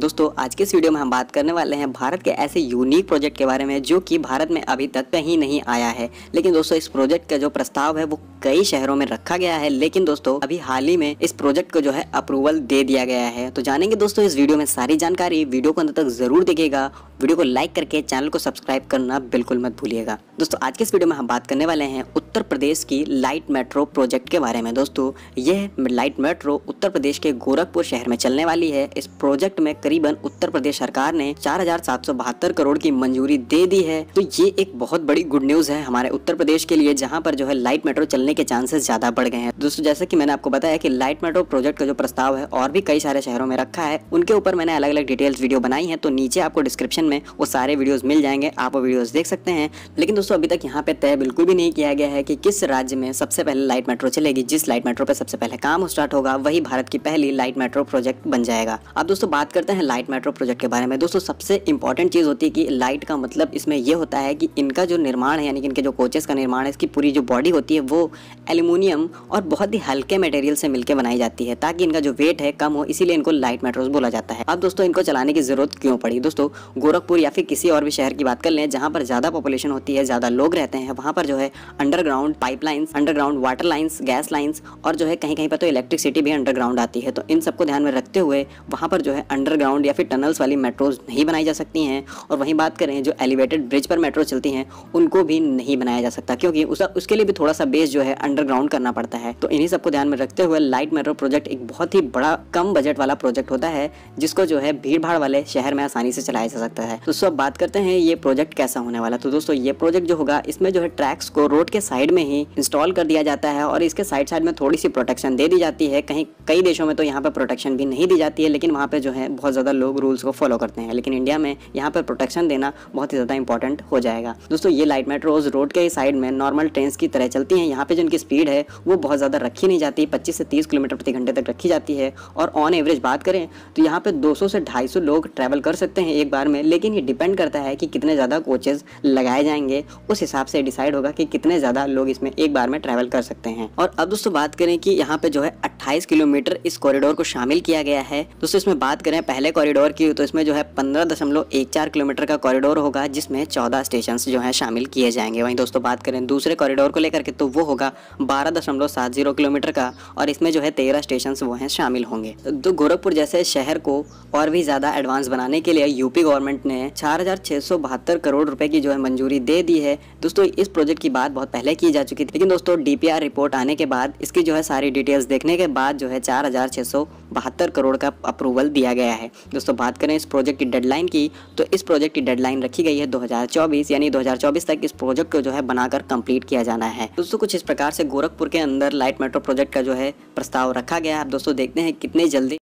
दोस्तों आज के इस वीडियो में हम बात करने वाले हैं भारत के ऐसे यूनिक प्रोजेक्ट के बारे में जो कि भारत में अभी तक कहीं नहीं आया है लेकिन दोस्तों इस प्रोजेक्ट का जो प्रस्ताव है वो कई शहरों में रखा गया है लेकिन दोस्तों अभी हाल ही में इस प्रोजेक्ट को जो है अप्रूवल दे दिया गया है तो जानेंगे दोस्तों इस वीडियो में सारी जानकारी वीडियो को अंदर तक जरूर देखेगा वीडियो को लाइक करके चैनल को सब्सक्राइब करना बिल्कुल मत भूलिएगा दोस्तों आज के इस वीडियो में हम बात करने वाले हैं उत्तर प्रदेश की लाइट मेट्रो प्रोजेक्ट के बारे में दोस्तों यह लाइट मेट्रो उत्तर प्रदेश के गोरखपुर शहर में चलने वाली है इस प्रोजेक्ट में करीबन उत्तर प्रदेश सरकार ने चार करोड़ की मंजूरी दे दी है तो ये एक बहुत बड़ी गुड न्यूज है हमारे उत्तर प्रदेश के लिए जहाँ पर जो है लाइट मेट्रो चलने के चांसेस ज्यादा बढ़ गए हैं दोस्तों जैसे की मैंने आपको बताया की लाइट मेट्रो प्रोजेक्ट का जो प्रस्ताव है और भी कई सारे शहरों में रखा है उनके ऊपर मैंने अलग अलग डिटेल्स वीडियो बनाई है तो नीचे आपको डिस्क्रिप्शन में वो सारे वीडियोज मिल जाएंगे आप वो वीडियोज देख सकते हैं लेकिन दोस्तों अभी तक यहाँ पे तय बिल्कुल भी नहीं किया गया है कि किस राज्य में सबसे पहले लाइट मेट्रो चलेगी जिस लाइट मेट्रो पे सबसे पहले काम स्टार्ट होगा वही भारत की पहली लाइट मेट्रो प्रोजेक्ट बन जाएगा अब दोस्तों बात करते हैं करते हैं लाइट मेट्रो प्रोजेक्ट के बारे में दोस्तों सबसे इंपॉर्टेंट चीज़ होती है कि लाइट का मतलब इसमें यह होता है कि इनका जो निर्माण है यानी कि इनके जो कोचेस का निर्माण है इसकी पूरी जो बॉडी होती है वो एल्यूमिनियम और बहुत ही हल्के मटेरियल से मिलकर बनाई जाती है ताकि इनका जो वेट है कम हो इसीलिए इनको लाइट मेट्रोज बोला जाता है अब दोस्तों इनको चलाने की ज़रूरत क्यों पड़ी दोस्तों गोरखपुर या फिर किसी और भी शहर की बात कर लें जहाँ पर ज़्यादा पॉपुलेशन होती है ज़्यादा लोग रहते हैं वहाँ पर जो है underground pipelines underground water lines gas lines और जो है कहीं कहीं पर तो इलेक्ट्रिसिटी भी अंडरग्राउंड आती है तो इन सबको ध्यान में रखते हुए वहाँ पर जो है अंडरग्राउंड अंडरग्राउंड या फिर टनल्स वाली मेट्रोज नहीं बनाई जा सकती हैं और वहीं बात करें जो एलिवेटेड ब्रिज पर मेट्रो चलती हैं उनको भी नहीं बनाया जा सकता क्योंकि उस, उसके लिए भी थोड़ा सा बेस जो है अंडरग्राउंड करना पड़ता है तो इन्हीं सबको ध्यान में रखते हुए लाइट मेट्रो प्रोजेक्ट एक बहुत ही बड़ा कम बजट वाला प्रोजेक्ट होता है जिसको जो है भीड़ भाड़ वाले शहर में आसानी से चलाया जा सकता है तो सब बात करते हैं ये प्रोजेक्ट कैसा होने वाला तो दोस्तों ये प्रोजेक्ट जो होगा इसमें जो है ट्रैक्स को रोड के साइड में ही इंस्टॉल कर दिया जाता है और इसके साइड साइड में थोड़ी सी प्रोटेक्शन दे दी जाती है कहीं कई देशों में तो यहाँ पर प्रोटेक्शन भी नहीं दी जाती है लेकिन वहाँ पर जो है बहुत बहुत ज़्यादा लोग रूल्स को फॉलो करते हैं लेकिन इंडिया में यहाँ पर प्रोटेक्शन देना बहुत ही ज़्यादा इंपॉर्टेंट हो जाएगा दोस्तों ये लाइट मेट्रोज रोड के साइड में नॉर्मल ट्रेन की तरह चलती हैं यहाँ पर जिनकी स्पीड है वो बहुत ज़्यादा रखी नहीं जाती पच्चीस से तीस किलोमीटर प्रति घंटे तक रखी जाती है और ऑन एवरेज बात करें तो यहाँ पर दो से ढाई लोग ट्रैवल कर सकते हैं एक बार में लेकिन ये डिपेंड करता है कि कितने ज़्यादा कोचेज लगाए जाएंगे उस हिसाब से डिसाइड होगा कि कितने ज़्यादा लोग इसमें एक बार में ट्रैवल कर सकते हैं और अब दोस्तों बात करें कि यहाँ पे जो है 28 किलोमीटर इस कॉरिडोर को शामिल किया गया है दोस्तों इसमें बात करें पहले कॉरिडोर की तो इसमें जो है पंद्रह दशमलव एक चार किलोमीटर का कॉरिडोर होगा जिसमें चौदह स्टेशन जो है शामिल किए जाएंगे वहीं दोस्तों बात करें दूसरे कॉरिडोर को लेकर के तो वो होगा बारह दशमलव सात जीरो किलोमीटर का और इसमें जो है तेरह स्टेशन वो हैं शामिल होंगे तो गोरखपुर जैसे शहर को और भी ज़्यादा एडवांस बनाने के लिए यूपी गवर्नमेंट ने चार करोड़ रुपए की जो है मंजूरी दे दी है दोस्तों इस प्रोजेक्ट की बात बहुत पहले की जा चुकी थी लेकिन दोस्तों डीपीआर रिपोर्ट आने के बाद इसकी जो है सारी डिटेल्स देखने के बाद जो है चार हज़ार छः सौ बहत्तर करोड़ का अप्रूवल दिया गया है दोस्तों बात करें इस प्रोजेक्ट की डेडलाइन की तो इस प्रोजेक्ट की डेडलाइन रखी गई है 2024 यानी 2024 तक इस प्रोजेक्ट को जो है बनाकर कंप्लीट किया जाना है दोस्तों कुछ इस प्रकार से गोरखपुर के अंदर लाइट मेट्रो प्रोजेक्ट का जो है प्रस्ताव रखा गया है आप दोस्तों देखते हैं कितने जल्दी